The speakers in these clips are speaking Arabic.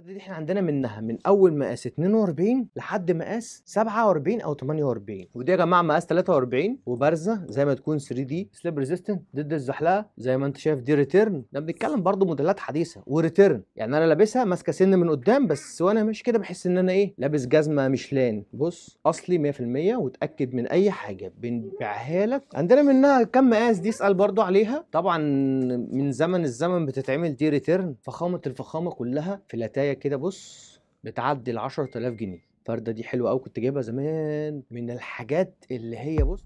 الارض دي احنا عندنا منها من اول مقاس 42 لحد مقاس 47 او 48 ودي يا جماعه مقاس 43 وبارزه زي ما تكون 3 دي سليب ريزيستنت ضد الزحلقه زي ما انت شايف دي ريتيرن ده بنتكلم برده موديلات حديثه وريتيرن يعني انا لابسها ماسكه سن من قدام بس وانا مش كده بحس ان انا ايه لابس جزمه ميشلان بص اصلي 100% وتاكد من اي حاجه بنبيعها لك عندنا منها كم مقاس دي اسال برده عليها طبعا من زمن الزمن بتتعمل دي ريتيرن فخامه الفخامه كلها فلاتايه شويه كده بص بتعدي ال 10000 جنيه الفرده دي حلوه قوي كنت جايبها زمان من الحاجات اللي هي بص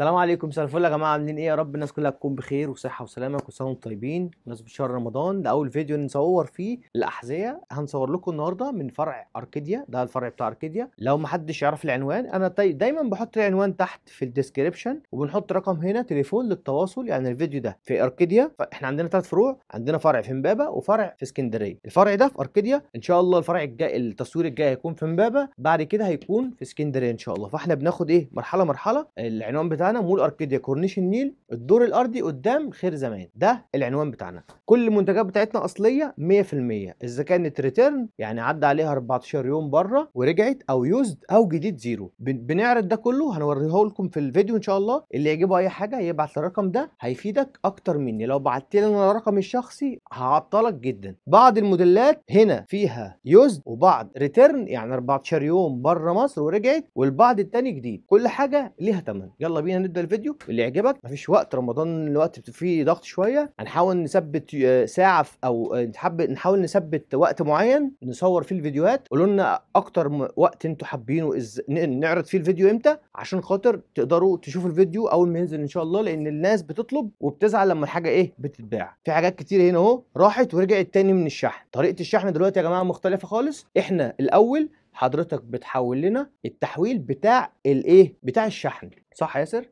السلام عليكم سلام الفل يا جماعه عاملين ايه يا رب الناس كلها تكون بخير وصحه وسلامه كل سنه وانتم طيبين بمناسبه شهر رمضان ده اول فيديو نصور فيه الاحذيه هنصور لكم النهارده من فرع اركيديا ده الفرع بتاع اركيديا لو ما حدش يعرف العنوان انا دايما بحط العنوان تحت في الديسكريبشن وبنحط رقم هنا تليفون للتواصل يعني الفيديو ده في اركيديا احنا عندنا ثلاث فروع عندنا فرع في امبابه وفرع في اسكندريه الفرع ده في اركيديا ان شاء الله الفرع الجاي التصوير الجاي هيكون في امبابه بعد كده هيكون في اسكندريه ان شاء الله فاحنا بناخد ايه مرحله مرحله العنوان بتاع بتاعنا مول اركيديا كورنيش النيل الدور الارضي قدام خير زمان ده العنوان بتاعنا كل المنتجات بتاعتنا اصليه 100% اذا كانت ريتيرن يعني عدى عليها 14 يوم بره ورجعت او يوزد او جديد زيرو بنعرض ده كله هنوريه لكم في الفيديو ان شاء الله اللي يعجبه اي حاجه يبعت الرقم ده هيفيدك اكتر مني لو بعت لي انا رقمي الشخصي هعطلك جدا بعض الموديلات هنا فيها يوزد وبعض ريتيرن يعني 14 يوم بره مصر ورجعت والبعض التاني جديد كل حاجه ليها ثمن يلا بينا بينا نبدا الفيديو اللي يعجبك مفيش وقت رمضان الوقت فيه ضغط شويه هنحاول نثبت آه، ساعه او آه، نحاول نثبت وقت معين نصور فيه الفيديوهات قولوا لنا اكتر وقت انتوا حابينه إز... نعرض فيه الفيديو امتى عشان خاطر تقدروا تشوفوا الفيديو اول ما ينزل ان شاء الله لان الناس بتطلب وبتزعل لما الحاجه ايه بتتباع في حاجات كتير هنا اهو راحت ورجعت تاني من الشحن طريقه الشحن دلوقتي يا جماعه مختلفه خالص احنا الاول حضرتك بتحول لنا التحويل بتاع الايه بتاع الشحن صح ياسر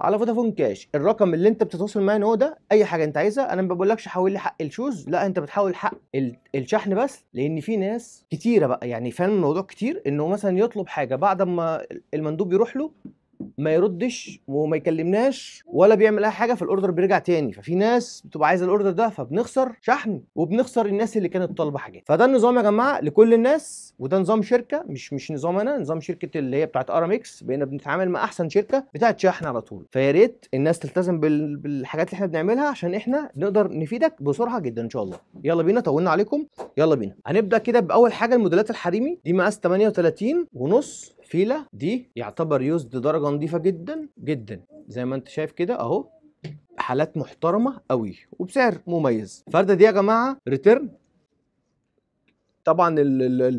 على فودافون كاش الرقم اللي انت بتتواصل معايا هو ده اي حاجه انت عايزها انا ما بقولكش حول لي حق الشوز لا انت بتحول حق الشحن بس لان في ناس كتيره بقى يعني فاهم الموضوع كتير انه مثلا يطلب حاجه بعد ما المندوب يروح له ما يردش وما يكلمناش ولا بيعمل اي حاجه فالاوردر بيرجع تاني ففي ناس بتبقى عايزه الاوردر ده فبنخسر شحن وبنخسر الناس اللي كانت طالبه حاجات فده النظام يا جماعه لكل الناس وده نظام شركه مش مش نظام انا نظام شركه اللي هي بتاعت ارامكس بقينا بنتعامل مع احسن شركه بتاعت شحن على طول فيا ريت الناس تلتزم بالحاجات اللي احنا بنعملها عشان احنا نقدر نفيدك بسرعه جدا ان شاء الله يلا بينا طولنا عليكم يلا بينا هنبدا كده باول حاجه الموديلات الحريمي دي مقاس 38 ونص فيلا دي يعتبر يوزد درجه نظيفه جدا جدا زي ما انت شايف كده اهو حالات محترمه قوي وبسعر مميز الفرده دي يا جماعه ريتيرن طبعا ال ال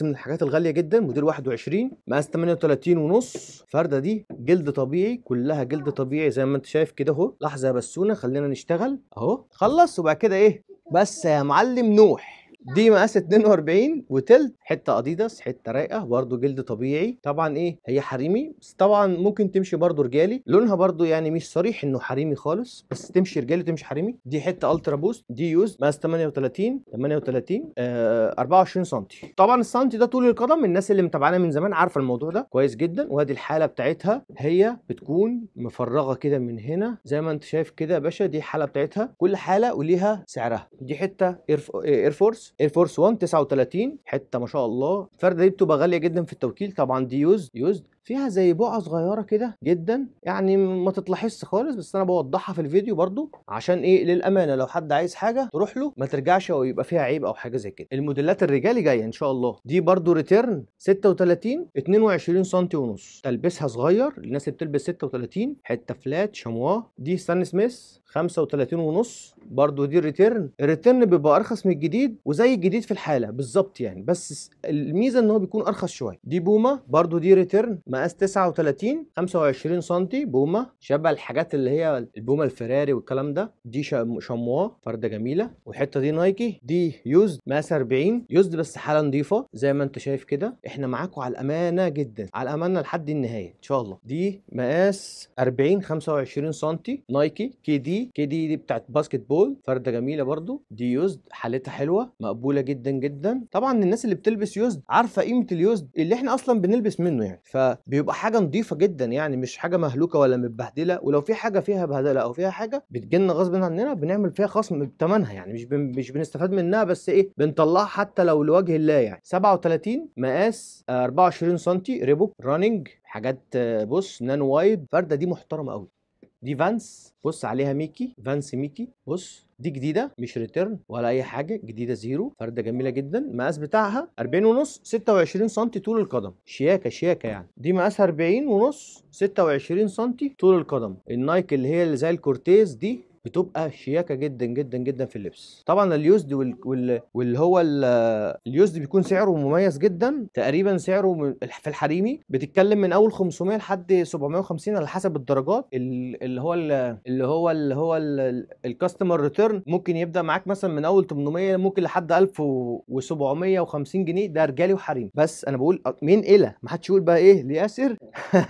من الحاجات الغاليه جدا موديل 21 مقاس 38 ونص الفرده دي جلد طبيعي كلها جلد طبيعي زي ما انت شايف كده اهو لحظه يا بسونه خلينا نشتغل اهو خلص وبعد كده ايه بس يا معلم نوح دي مقاس 42 وتلت حته اديداس حته رايقه برده جلد طبيعي طبعا ايه هي حريمي بس طبعا ممكن تمشي برده رجالي لونها برده يعني مش صريح انه حريمي خالص بس تمشي رجالي تمشي حريمي دي حته الترا بوست دي يوز مقاس 38 38 آه 24 سم طبعا السم ده طول القدم الناس اللي متابعانا من زمان عارفه الموضوع ده كويس جدا وادي الحاله بتاعتها هي بتكون مفرغه كده من هنا زي ما انت شايف كده يا باشا دي الحاله بتاعتها كل حاله وليها سعرها دي حته اير آه، فورس اير فورس 1 39 حته ما شاء الله الفرده دي بتبقى غاليه جدا في التوكيل طبعا دي يوزد يوزد فيها زي بقعه صغيره كده جدا يعني ما تتلاحظش خالص بس انا بوضحها في الفيديو برضو عشان ايه للامانه لو حد عايز حاجه تروح له ما ترجعش او يبقى فيها عيب او حاجه زي كده الموديلات الرجالي جايه ان شاء الله دي برضو ريتيرن 36 22 سم ونص تلبسها صغير الناس اللي بتلبس 36 حته فلات شمواه دي ستان سميث 35 ونص برضو دي الريتيرن الريتيرن بيبقى ارخص من الجديد وزي الجديد في الحاله بالظبط يعني بس الميزه ان هو بيكون ارخص شويه دي بومه برضو دي ريتيرن مقاس 39 25 سم بومه شبه الحاجات اللي هي البومه الفراري والكلام ده دي شموا فرده جميله والحته دي نايكي دي يوزد مقاس 40 يوزد بس حاله نظيفه زي ما انت شايف كده احنا معاكم على الامانه جدا على الامانه لحد النهايه ان شاء الله دي مقاس 40 25 سم نايكي كي دي كي دي دي بتاعت باسكت بول فرده جميله برده دي يوزد حالتها حلوه مقبوله جدا جدا طبعا الناس اللي بتلبس يوزد عارفه قيمه اليوزد اللي احنا اصلا بنلبس منه يعني فبيبقى حاجه نظيفه جدا يعني مش حاجه مهلوكه ولا متبهدله ولو في حاجه فيها بهدله او فيها حاجه بتجن غصب عننا بنعمل فيها خصم بثمنها يعني مش بن... مش بنستفاد منها بس ايه بنطلعها حتى لو لوجه الله يعني 37 مقاس 24 سم ريبوك راننج حاجات آه، بص نان وايد فرده دي محترمه قوي دي فانس بص عليها ميكي فانس ميكي بص دي جديده مش ريتيرن ولا اي حاجه جديده زيرو فرده جميله جدا مقاس بتاعها 40 ونص 26 سم طول القدم شياكه شياكه يعني دي مقاسها 40 ونص 26 سم طول القدم النايك اللي هي اللي زي الكورتيز دي بتبقى شياكه جدا جدا جدا في اللبس طبعا اليوزد وال... وال... واللي هو اليوزد بيكون سعره مميز جدا تقريبا سعره في الحريمي بتتكلم من اول 500 لحد 750 على حسب الدرجات اللي هو اللي هو اللي هو الكاستمر ريتيرن ممكن يبدا معاك مثلا من اول 800 ممكن لحد 1750 جنيه ده رجالي وحريمي بس انا بقول مين الى ما حدش يقول بقى ايه لياسر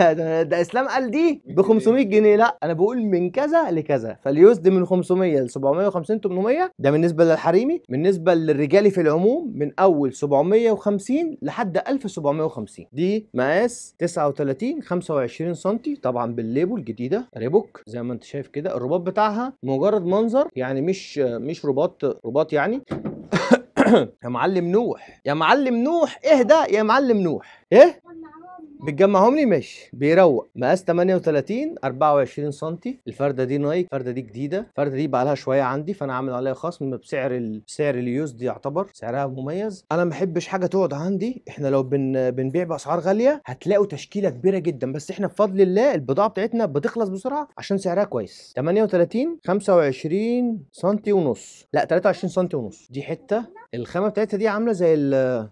ده اسلام قال دي ب 500 جنيه لا انا بقول من كذا لكذا فاليوزد دي من 500 ل 750 800 ده بالنسبه للحريمي بالنسبه للرجالي في العموم من اول 750 لحد 1750 دي مقاس 39 25 سم طبعا بالليبل الجديده ريبوك زي ما انت شايف كده الرباط بتاعها مجرد منظر يعني مش مش رباط رباط يعني يا معلم نوح يا معلم نوح اهدى يا معلم نوح ايه بتجمعهم لي ماشي بيروق مقاس 38 24 سم الفرده دي نايك الفرده دي جديده الفرده دي بقى لها شويه عندي فانا عامل عليها خصم بسعر ال... سعر اليوز دي يعتبر سعرها مميز انا ما بحبش حاجه تقعد عندي احنا لو بن... بنبيع باسعار غاليه هتلاقوا تشكيله كبيره جدا بس احنا بفضل الله البضاعه بتاعتنا بتخلص بسرعه عشان سعرها كويس 38 25 سم ونص لا 23 سم ونص دي حته الخامه بتاعتها دي عامله زي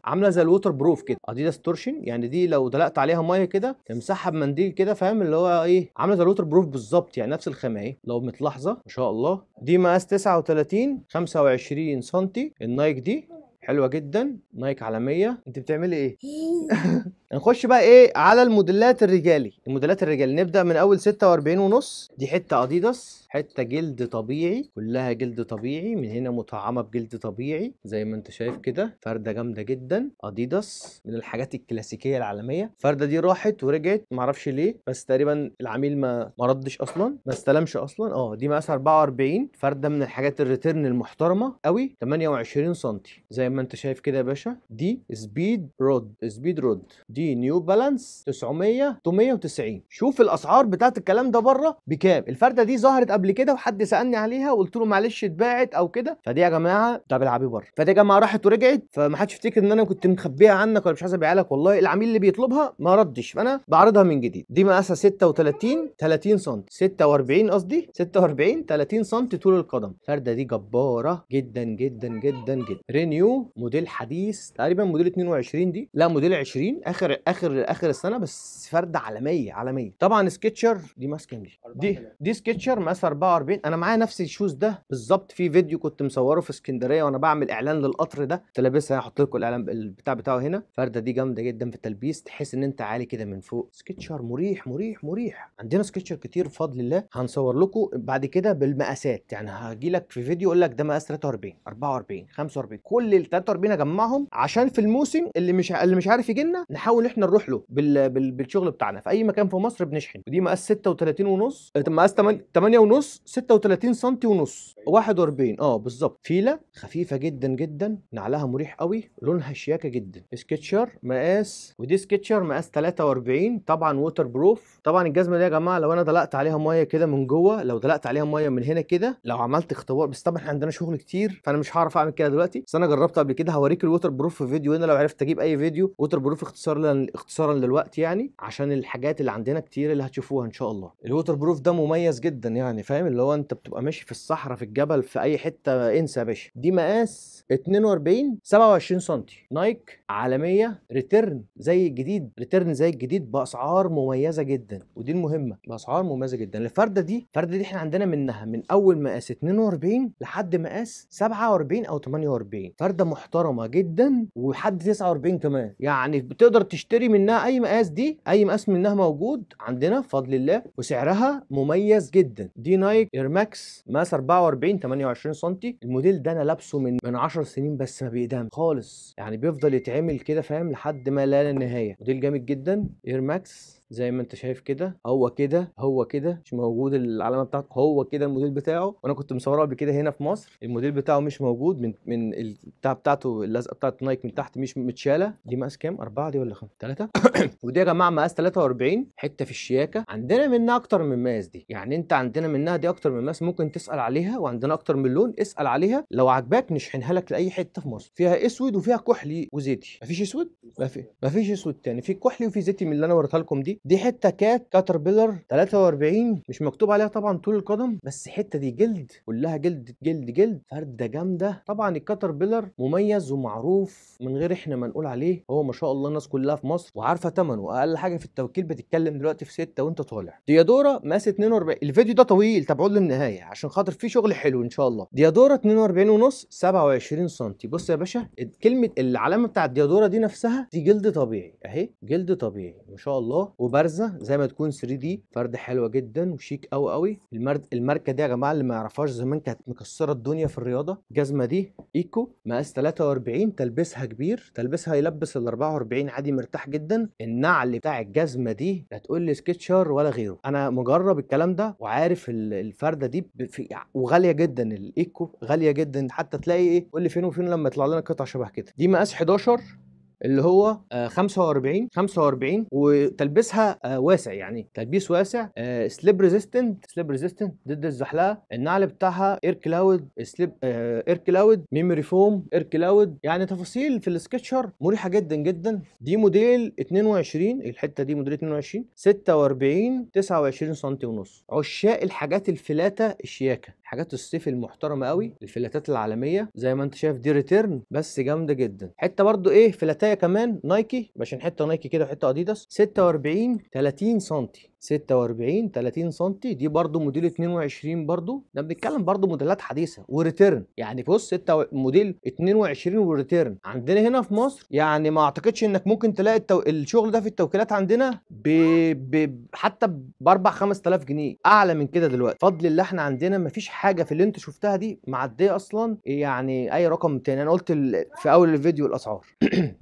عامله زي الووتر بروف كده اديداس تورشن يعني دي لو دلقت عليها ميه كده تمسحها بمنديل كده فاهم اللي هو ايه عامله زي الووتر بروف بالظبط يعني نفس الخامه اهي لو متلاحظه ما شاء الله دي مقاس 39 25 سم النايك دي حلوه جدا نايك عالميه انت بتعملي ايه نخش بقى ايه على الموديلات الرجالي الموديلات الرجالي نبدا من اول 46 ونص دي حته اديداس حته جلد طبيعي كلها جلد طبيعي من هنا مطعمه بجلد طبيعي زي ما انت شايف كده فرده جامده جدا اديداس من الحاجات الكلاسيكيه العالميه الفرده دي راحت ورجعت معرفش ليه بس تقريبا العميل ما ما ردش اصلا ما استلمش اصلا اه دي مقاسها 44 فرده من الحاجات الريتيرن المحترمه قوي 28 سم زي ما انت شايف كده يا باشا دي سبيد رود سبيد رود دي نيو بالانس 900 890 شوف الاسعار بتاعت الكلام ده بره بكام الفرده دي ظهرت قبل كده وحد سالني عليها وقلت له معلش اتباعت او كده فدي يا جماعه ده بلعبيه بره فدي يا جماعه راحت ورجعت فمحدش يفتكر ان انا كنت مخبيها عنك ولا مش عايز ابيعها لك والله العميل اللي بيطلبها ما ردش فانا بعرضها من جديد دي مقاسها 36 30 سم 46 قصدي 46 30 سم طول القدم الفرده دي جباره جدا جدا جدا جدا رينيو موديل حديث تقريبا موديل 22 دي لا موديل 20 اخر اخر اخر اخر السنه بس فرده عالميه عالميه طبعا سكتشر دي ماسك كام دي دي, دي سكتشر مقاس 44 انا معايا نفس الشوز ده بالظبط في فيديو كنت مصوره في اسكندريه وانا بعمل اعلان للقطر ده كنت لابسها هحط لكم الاعلان البتاع بتاعه هنا فرده دي جامده جدا في التلبيس تحس ان انت عالي كده من فوق سكتشر مريح مريح مريح عندنا سكتشر كتير بفضل الله هنصور لكم بعد كده بالمقاسات يعني هاجي لك في فيديو اقول لك ده مقاس 43 44 45 كل ال 43 اجمعهم عشان في الموسم اللي مش اللي مش عارف يجي لنا نحاول بنحاول احنا نروح له بال... بال... بالشغل بتاعنا في اي مكان في مصر بنشحن ودي مقاس 36 ونص آه، مقاس 8 ونص 36 سم ونص 41 اه بالظبط فيله خفيفه جدا جدا نعلها مريح قوي لونها شياكه جدا سكتشر مقاس ودي سكتشر مقاس 43 طبعا ووتر بروف طبعا الجزمه دي يا جماعه لو انا دلقت عليها ميه كده من جوه لو دلقت عليها ميه من هنا كده لو عملت اختبار بس طبعا احنا عندنا شغل كتير فانا مش هعرف اعمل كده دلوقتي بس انا جربت قبل كده هوريك الووتر بروف في فيديو هنا لو عرفت اجيب اي فيديو ووتر بروف اختصار اختصارا اختصارا للوقت يعني عشان الحاجات اللي عندنا كتير اللي هتشوفوها ان شاء الله الووتر بروف ده مميز جدا يعني فاهم اللي هو انت بتبقى ماشي في الصحراء في الجبل في اي حته انسى يا باشا دي مقاس 42 27 سم نايك عالميه ريتيرن زي الجديد ريتيرن زي الجديد باسعار مميزه جدا ودي المهمه باسعار مميزه جدا الفرده دي الفرده دي احنا عندنا منها من اول مقاس 42 لحد مقاس 47 او 48 فرده محترمه جدا وحد 49 كمان يعني بتقدر تشتري منها اي مقاس دي اي مقاس منها موجود عندنا بفضل الله وسعرها مميز جدا دي نايك اير ماكس مقاس 44 28 سم الموديل ده انا لابسه من من 10 سنين بس ما بيقدم خالص يعني بيفضل يتعمل كده فاهم لحد ما لا نهايه موديل جامد جدا اير ماكس زي ما انت شايف كده هو كده هو كده مش موجود العلامه بتاعته هو كده الموديل بتاعه وانا كنت مصوره قبل كده هنا في مصر الموديل بتاعه مش موجود من من البتاع بتاعته اللزقه بتاعت نايك من تحت مش متشاله دي مقاس كام اربعه دي ولا خمسه؟ ثلاثه ودي يا جماعه مقاس 43 حته في الشياكه عندنا منها اكتر من مقاس دي يعني انت عندنا منها دي اكتر من مقاس ممكن تسال عليها وعندنا اكتر من لون اسال عليها لو عجباك نشحنها لك لاي حته في مصر فيها اسود وفيها كحلي وزيتي مفيش اسود مفيش اسود تاني في كحلي وفي زيتي من اللي انا وريتها لكم دي دي حته كات كاتربيلر 43 مش مكتوب عليها طبعا طول القدم بس الحته دي جلد كلها جلد جلد جلد فرده جامده طبعا الكاتربيلر مميز ومعروف من غير احنا ما نقول عليه هو ما شاء الله الناس كلها في مصر وعارفه ثمنه اقل حاجه في التوكيل بتتكلم دلوقتي في 6 وانت طالع ديادورا ماس 42 الفيديو ده طويل تابعوه للنهايه عشان خاطر فيه شغل حلو ان شاء الله ديادورا 42 ونص 27 سم بص يا باشا كلمه العلامه بتاعت ديادورا دي نفسها دي جلد طبيعي اهي جلد طبيعي ما شاء الله بارزه زي ما تكون 3 دي فرد حلوه جدا وشيك قوي قوي الماركه دي يا جماعه اللي ما يعرفهاش زمان كانت مكسره الدنيا في الرياضه الجزمه دي ايكو مقاس 43 تلبسها كبير تلبسها يلبس ال 44 عادي مرتاح جدا النعل بتاع الجزمه دي لا تقول لي سكتشر ولا غيره انا مجرب الكلام ده وعارف الفرده دي وغاليه جدا الايكو غاليه جدا حتى تلاقي ايه قول لي فين وفين لما يطلع لنا قطع شبه كده دي مقاس 11 اللي هو 45 آه، 45 وتلبسها آه، واسع يعني تلبيس واسع سليب ريزيستنت سليب ريزيستنت ضد الزحلقه النعل بتاعها اير كلاود سليب اير كلاود ميموري فوم اير كلاود يعني تفاصيل في السكتشر مريحه جدا جدا دي موديل 22 الحته دي موديل 22 46 29 سم ونص عشاق الحاجات الفلاته الشياكه حاجات الصيف المحترمه قوي الفلاتات العالميه زي ما انت شايف دي ريتيرن بس جامده جدا حته برده ايه فلاتايه كمان نايكي ماشي حته نايكي كده وحته اديداس 46 30 سم 46 30 سم دي برضو موديل 22 برضو ده بنتكلم برضو موديلات حديثه وريتيرن يعني بص 6 و... موديل 22 وريتيرن عندنا هنا في مصر يعني ما اعتقدش انك ممكن تلاقي التو... الشغل ده في التوكيلات عندنا ب... ب... حتى ب 4 5000 جنيه اعلى من كده دلوقتي فضل الله احنا عندنا ما فيش حاجه في اللي انت شفتها دي معديه اصلا يعني اي رقم تاني انا قلت ال... في اول الفيديو الاسعار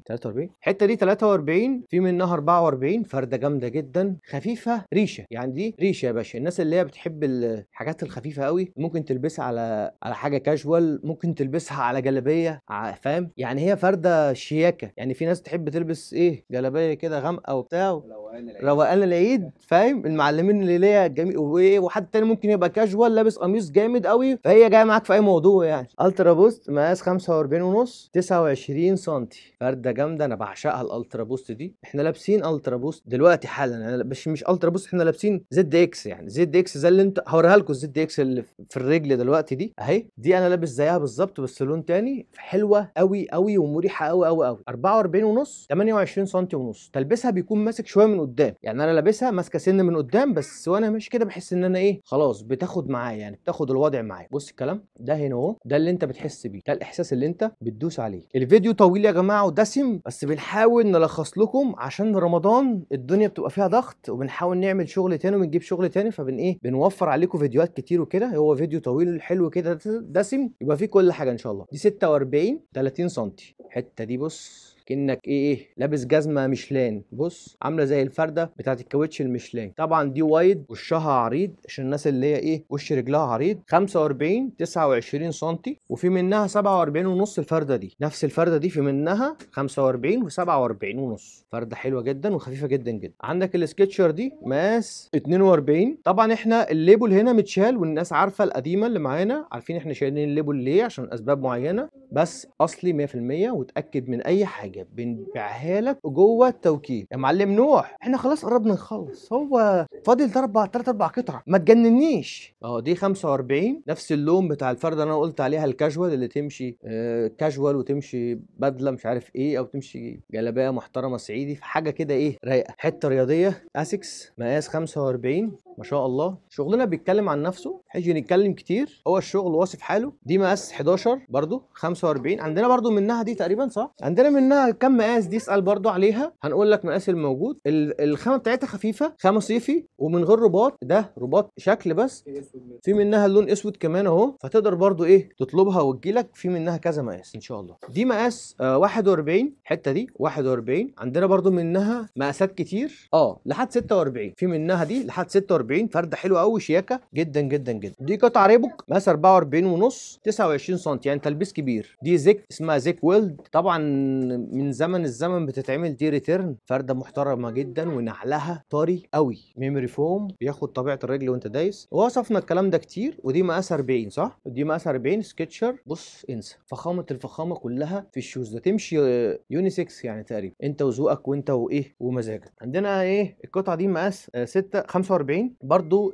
43 الحته دي 43 في منها 44 فرده جامده جدا خفيفه ريشه يعني دي ريشه يا باشا الناس اللي هي بتحب الحاجات الخفيفه قوي ممكن تلبسها على على حاجه كاجوال ممكن تلبسها على جلابيه فاهم يعني هي فرده شياكه يعني في ناس تحب تلبس ايه جلابيه كده غامقه وبتاع روقان العيد فاهم المعلمين اللي ليا جميل وحد تاني ممكن يبقى كاجوال لابس قميص جامد قوي فهي جايه معاك في اي موضوع يعني الترا بوست مقاس 45 ونص 29 سم فرده جامده انا بعشقها الالترا بوست دي احنا لابسين الترا بوست دلوقتي حالا مش مش الترا بوست احنا لابسين زد اكس يعني زد اكس زي اللي انت هوريها لكم الزد اكس اللي في الرجل دلوقتي دي اهي دي انا لابس زيها بالظبط بس لون تاني حلوه قوي قوي ومريحه قوي قوي قوي 44 ونص 28 سم ونص تلبسها بيكون ماسك شويه من قدام يعني انا لابسها ماسكه سن من قدام بس وانا ماشي كده بحس ان انا ايه خلاص بتاخد معايا يعني بتاخد الوضع معايا بص الكلام ده هنا اهو ده اللي انت بتحس بيه ده الاحساس اللي انت بتدوس عليه الفيديو طويل يا جماعه ودسم بس بنحاول نلخص لكم عشان رمضان الدنيا بتبقى فيها ضغط وبنحاول نعمل شغل تاني وبنجيب شغل تاني فبن ايه بنوفر عليكم فيديوهات كتير وكده هو فيديو طويل حلو كده دسم يبقى فيه كل حاجه ان شاء الله دي 46 30 سم الحته دي بص كانك ايه ايه لابس جزمه مشلان بص عامله زي الفرده بتاعت الكاوتش المشلان طبعا دي وايد وشها عريض عشان الناس اللي هي ايه وش رجلها عريض 45 29 سم وفي منها 47 ونص الفرده دي نفس الفرده دي في منها 45 و47 ونص فرده حلوه جدا وخفيفه جدا جدا عندك السكتشر دي مقاس 42 طبعا احنا الليبل هنا متشال والناس عارفه القديمه اللي معانا عارفين احنا شايلين الليبل ليه عشان اسباب معينه بس اصلي 100% وتاكد من اي حاجه حاجه بنبيعها لك جوه التوكيل يا معلم نوح احنا خلاص قربنا نخلص هو فاضل اربع ثلاث اربع قطع ما تجننيش اهو دي 45 نفس اللون بتاع الفرده اللي انا قلت عليها الكاجوال اللي تمشي آه كاجوال وتمشي بدله مش عارف ايه او تمشي جلابيه محترمه صعيدي في حاجه كده ايه رايقه حته رياضيه اسكس مقاس 45 ما شاء الله شغلنا بيتكلم عن نفسه حيجي نتكلم كتير هو الشغل واصف حاله دي مقاس 11 برضو 45 عندنا برضو منها دي تقريبا صح عندنا منها كم مقاس دي اسال برضو عليها هنقول لك مقاس الموجود الخامه بتاعتها خفيفه خامه صيفي ومن غير رباط ده رباط شكل بس في منها اللون اسود كمان اهو فتقدر برضو ايه تطلبها وتجي لك في منها كذا مقاس ان شاء الله دي مقاس آه 41 الحته دي 41 عندنا برضو منها مقاسات كتير اه لحد 46 في منها دي لحد 46 44 فرده حلوه قوي شياكه جدا جدا جدا دي قطعه ريبوك مقاس 44 ونص 29 سم يعني تلبيس كبير دي زيك اسمها زيك ويلد طبعا من زمن الزمن بتتعمل دي ريتيرن فرده محترمه جدا ونعلها طري قوي ميموري فوم بياخد طبيعه الرجل وانت دايس وصفنا الكلام ده كتير ودي مقاس 40 صح ودي مقاس 40 سكتشر بص انسى فخامه الفخامه كلها في الشوز ده تمشي يونيسكس آه، يعني تقريبا انت وذوقك وانت وايه ومزاجك عندنا ايه القطعه دي مقاس 6 آه، 45 برضو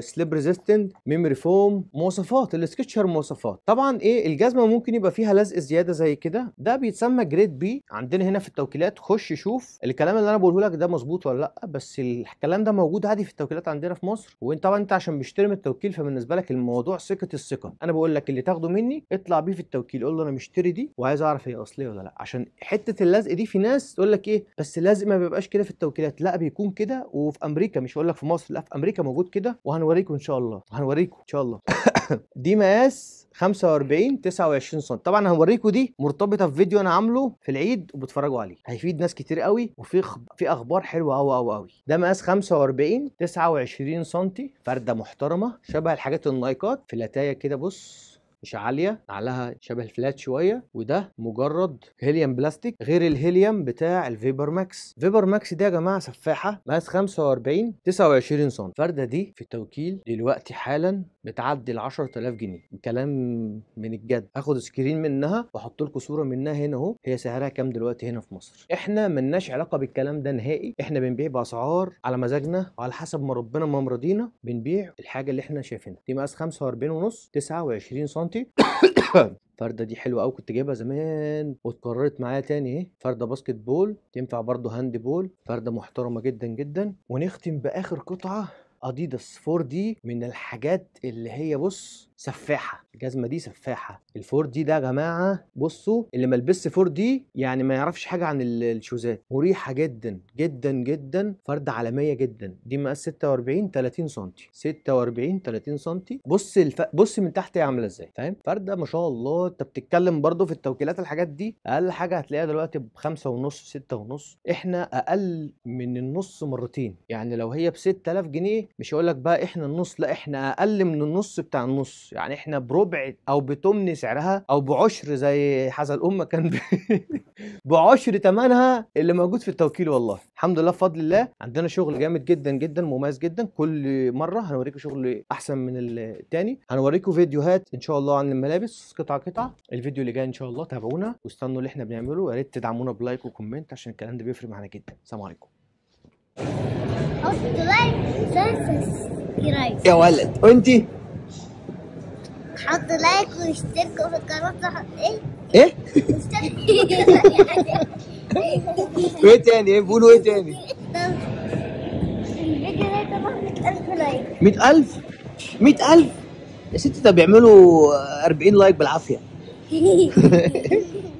سليب ريزيستنت ميموري فوم مواصفات السكتشر مواصفات طبعا ايه الجزمه ممكن يبقى فيها لزق زياده زي كده ده بيتسمى جريد بي عندنا هنا في التوكيلات خش شوف الكلام اللي انا بقوله لك ده مظبوط ولا لا بس الكلام ده موجود عادي في التوكيلات عندنا في مصر وانت طبعا انت عشان مشتري من التوكيل فبالنسبه لك الموضوع ثقه الثقه انا بقول لك اللي تاخده مني اطلع بيه في التوكيل قول له انا مشتري دي وعايز اعرف هي اصليه ولا لا عشان حته اللزق دي في ناس تقول لك ايه بس اللزق ما بيبقاش كده في التوكيلات لا بيكون كده وفي امريكا مش هقول لك في مصر لا في امريكا موجود كده وهنوريكم ان شاء الله هنوريكم ان شاء الله دي مقاس 45 29 سم طبعا هوريكم دي مرتبطه في فيديو انا عامله في العيد وبتفرجوا عليه هيفيد ناس كتير قوي وفي خب... في اخبار حلوه قوي قوي قوي ده مقاس 45 29 سم فرده محترمه شبه الحاجات النايكات لتايه كده بص مش عاليه عليها شبه الفلات شويه وده مجرد هيليوم بلاستيك غير الهيليوم بتاع الفيبر ماكس فيبر ماكس ده يا جماعه سفاحه مقاس 45 29 سم الفرده دي في التوكيل دلوقتي حالا بتعدي ال 10000 جنيه كلام من الجد اخد سكرين منها واحط لكم صوره منها هنا اهو هي سعرها كام دلوقتي هنا في مصر احنا ملناش علاقه بالكلام ده نهائي احنا بنبيع باسعار على مزاجنا وعلى حسب ما ربنا ما مرضينا بنبيع الحاجه اللي احنا شايفينها دي مقاس 45 ونص 29 سم الفرده دي حلوه قوي كنت جايبها زمان واتكررت معايا تاني اهي فرده باسكت بول تنفع برده هاند بول فرده محترمه جدا جدا ونختم باخر قطعه اديداس 4 دي من الحاجات اللي هي بص سفاحه الجزمه دي سفاحه الفور دي ده يا جماعه بصوا اللي ما لبسش فور دي يعني ما يعرفش حاجه عن الشوزات مريحه جدا جدا جدا فرده عالميه جدا دي مقاس 46 30 سم 46 30 سم بص الف... بص من تحت هي عامله ازاي فاهم فرده ما شاء الله انت بتتكلم برده في التوكيلات الحاجات دي اقل حاجه هتلاقيها دلوقتي بخمسة ونص ستة ونص احنا اقل من النص مرتين يعني لو هي ب 6000 جنيه مش هقول لك بقى احنا النص لا احنا اقل من النص بتاع النص يعني احنا بربع او بتمن سعرها او بعشر زي حسن امه كان ب... بعشر ثمنها اللي موجود في التوكيل والله الحمد لله بفضل الله عندنا شغل جامد جدا جدا مميز جدا كل مره هنوريكم شغل احسن من الثاني هنوريكم فيديوهات ان شاء الله عن الملابس قطعه قطعه الفيديو اللي جاي ان شاء الله تابعونا واستنوا اللي احنا بنعمله يا ريت تدعمونا بلايك وكومنت عشان الكلام ده بيفرق معانا جدا السلام عليكم يا ولد وانتي حط لايك واشتركوا في القناة ايه ايه؟ إيه؟, ايه؟ تاني؟ ايه بيقولوا ايه تاني؟ مئة ألف مئة ألف يا ستي ده بيعملوا أربعين لايك بالعافية